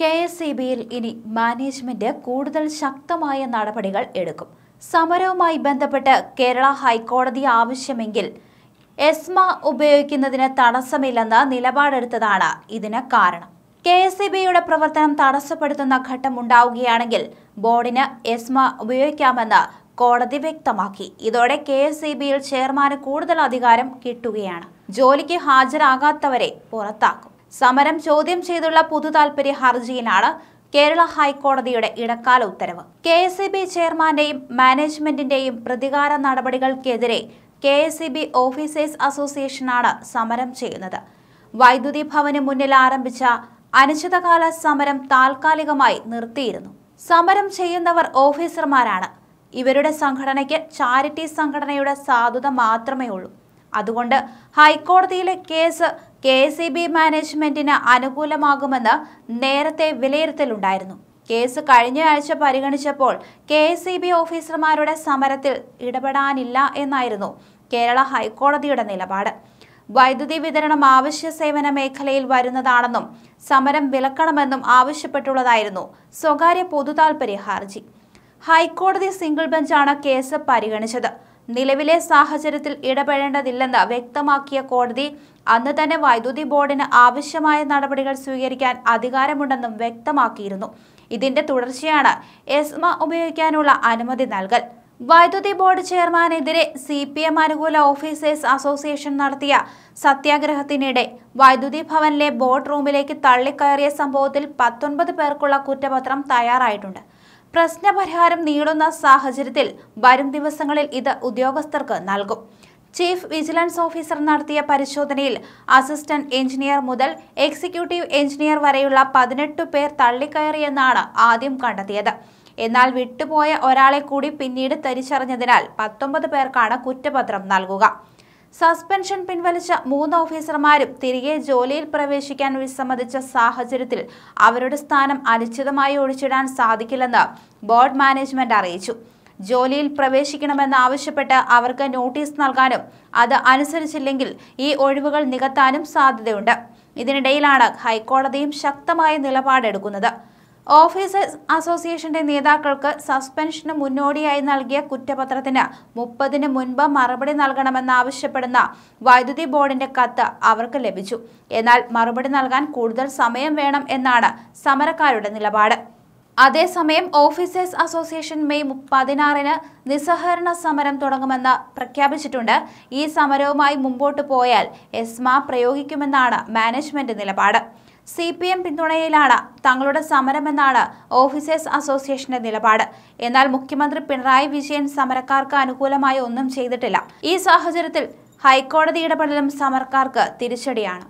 K S E ബിയിൽ ഇനി management കൂടുതൽ ശക്തമായ നടപടികൾ എടുക്കും സമരവുമായി ബന്ധപ്പെട്ട് കേരള ഹൈക്കോടതി ആവശ്യമെങ്കിൽ എസ്മ ഉപയോഗിക്കുന്നതിന് തടസ്സമില്ലെന്ന് നിലപാടെടുത്തതാണ് ഇതിന് കാരണം കെ എസ് ഇ ബിയുടെ പ്രവർത്തനം തടസ്സപ്പെടുത്തുന്ന ഘട്ടം ഉണ്ടാവുകയാണെങ്കിൽ ബോർഡിന് എസ്മ ഉപയോഗിക്കാമെന്ന് കോടതി വ്യക്തമാക്കി ഇതോടെ കെ എസ് ഇ ബിയിൽ ചെയർമാന് കൂടുതൽ അധികാരം കിട്ടുകയാണ് ജോലിക്ക് ഹാജരാകാത്തവരെ പുറത്താക്കും സമരം ചോദ്യം ചെയ്തുള്ള പൊതുതാൽപര്യ ഹർജിയിലാണ് കേരള ഹൈക്കോടതിയുടെ ഇടക്കാല ഉത്തരവ് കെ എസ് ഇ ബി ചെയർമാന്റെയും മാനേജ്മെന്റിന്റെയും പ്രതികാര നടപടികൾക്കെതിരെ K S E B officers അസോസിയേഷനാണ് സമരം ചെയ്യുന്നത് വൈദ്യുതി ഭവന് മുന്നിൽ ആരംഭിച്ച അനിശ്ചിതകാല സമരം താൽക്കാലികമായി നിർത്തിയിരുന്നു സമരം ചെയ്യുന്നവർ ഓഫീസർമാരാണ് ഇവരുടെ സംഘടനയ്ക്ക് ചാരിറ്റി സംഘടനയുടെ സാധുത മാത്രമേ ഉള്ളൂ അതുകൊണ്ട് ഹൈക്കോടതിയിലെ case K S E B മാനേജ്മെന്റിന് അനുകൂലമാകുമെന്ന് നേരത്തെ വിലയിരുത്തലുണ്ടായിരുന്നു കേസ് കഴിഞ്ഞ ആഴ്ച പരിഗണിച്ചപ്പോൾ കെ എസ് ഇ ബി ഓഫീസർമാരുടെ സമരത്തിൽ ഇടപെടാനില്ല എന്നായിരുന്നു കേരള ഹൈക്കോടതിയുടെ നിലപാട് വൈദ്യുതി വിതരണം ആവശ്യ സേവന മേഖലയിൽ വരുന്നതാണെന്നും സമരം വിലക്കണമെന്നും ആവശ്യപ്പെട്ടുള്ളതായിരുന്നു സ്വകാര്യ പൊതുതാൽപര്യ ഹർജി ഹൈക്കോടതി സിംഗിൾ ബെഞ്ചാണ് കേസ് പരിഗണിച്ചത് നിലവിലെ സാഹചര്യത്തിൽ ഇടപെടേണ്ടതില്ലെന്ന് വ്യക്തമാക്കിയ കോടതി അന്ന് തന്നെ വൈദ്യുതി ബോർഡിന് ആവശ്യമായ നടപടികൾ സ്വീകരിക്കാൻ അധികാരമുണ്ടെന്നും വ്യക്തമാക്കിയിരുന്നു ഇതിന്റെ തുടർച്ചയാണ് എസ്മ ഉപയോഗിക്കാനുള്ള അനുമതി നൽകൽ വൈദ്യുതി ബോർഡ് ചെയർമാനെതിരെ സി പി എം അനുകൂല ഓഫീസേഴ്സ് അസോസിയേഷൻ നടത്തിയ സത്യാഗ്രഹത്തിനിടെ വൈദ്യുതി ഭവനിലെ ബോർഡ് റൂമിലേക്ക് തള്ളിക്കയറിയ സംഭവത്തിൽ പത്തൊൻപത് പേർക്കുള്ള കുറ്റപത്രം തയ്യാറായിട്ടുണ്ട് പ്രശ്നപരിഹാരം നീളുന്ന സാഹചര്യത്തിൽ വരും ദിവസങ്ങളിൽ ഇത് ഉദ്യോഗസ്ഥർക്ക് നൽകും ചീഫ് വിജിലൻസ് ഓഫീസർ നടത്തിയ പരിശോധനയിൽ അസിസ്റ്റന്റ് എഞ്ചിനീയർ മുതൽ എക്സിക്യൂട്ടീവ് എഞ്ചിനീയർ വരെയുള്ള പതിനെട്ട് പേർ തള്ളിക്കയറിയെന്നാണ് ആദ്യം കണ്ടെത്തിയത് എന്നാൽ വിട്ടുപോയ ഒരാളെ കൂടി പിന്നീട് തിരിച്ചറിഞ്ഞതിനാൽ പത്തൊമ്പത് പേർക്കാണ് കുറ്റപത്രം നൽകുക സസ്പെൻഷൻ പിൻവലിച്ച മൂന്ന് ഓഫീസർമാരും തിരികെ ജോലിയിൽ പ്രവേശിക്കാൻ വിസമ്മതിച്ച സാഹചര്യത്തിൽ അവരുടെ സ്ഥാനം അനിശ്ചിതമായി ഒഴിച്ചിടാൻ സാധിക്കില്ലെന്ന് ബോർഡ് മാനേജ്മെന്റ് അറിയിച്ചു ജോലിയിൽ പ്രവേശിക്കണമെന്ന് ആവശ്യപ്പെട്ട് അവർക്ക് നോട്ടീസ് നൽകാനും അത് അനുസരിച്ചില്ലെങ്കിൽ ഈ ഒഴിവുകൾ നികത്താനും സാധ്യതയുണ്ട് ഇതിനിടയിലാണ് ഹൈക്കോടതിയും ശക്തമായ നിലപാടെടുക്കുന്നത് ഓഫീസേഴ്സ് അസോസിയേഷന്റെ നേതാക്കൾക്ക് സസ്പെൻഷന് മുന്നോടിയായി നൽകിയ കുറ്റപത്രത്തിന് മുപ്പതിന് മുൻപ് മറുപടി നൽകണമെന്നാവശ്യപ്പെടുന്ന വൈദ്യുതി ബോർഡിന്റെ കത്ത് അവർക്ക് ലഭിച്ചു എന്നാൽ മറുപടി നൽകാൻ കൂടുതൽ സമയം വേണം എന്നാണ് സമരക്കാരുടെ നിലപാട് അതേസമയം ഓഫീസേഴ്സ് അസോസിയേഷൻ മെയ് പതിനാറിന് നിസ്സഹകരണ സമരം തുടങ്ങുമെന്ന് പ്രഖ്യാപിച്ചിട്ടുണ്ട് ഈ സമരവുമായി മുമ്പോട്ട് പോയാൽ എസ്മ പ്രയോഗിക്കുമെന്നാണ് മാനേജ്മെന്റ് നിലപാട് സി പി എം പിന്തുണയിലാണ് തങ്ങളുടെ സമരമെന്നാണ് ഓഫീസേഴ്സ് അസോസിയേഷന്റെ നിലപാട് എന്നാൽ മുഖ്യമന്ത്രി പിണറായി വിജയൻ സമരക്കാർക്ക് അനുകൂലമായി ഒന്നും ചെയ്തിട്ടില്ല ഈ സാഹചര്യത്തിൽ ഹൈക്കോടതി ഇടപെടലും സമരക്കാർക്ക് തിരിച്ചടിയാണ്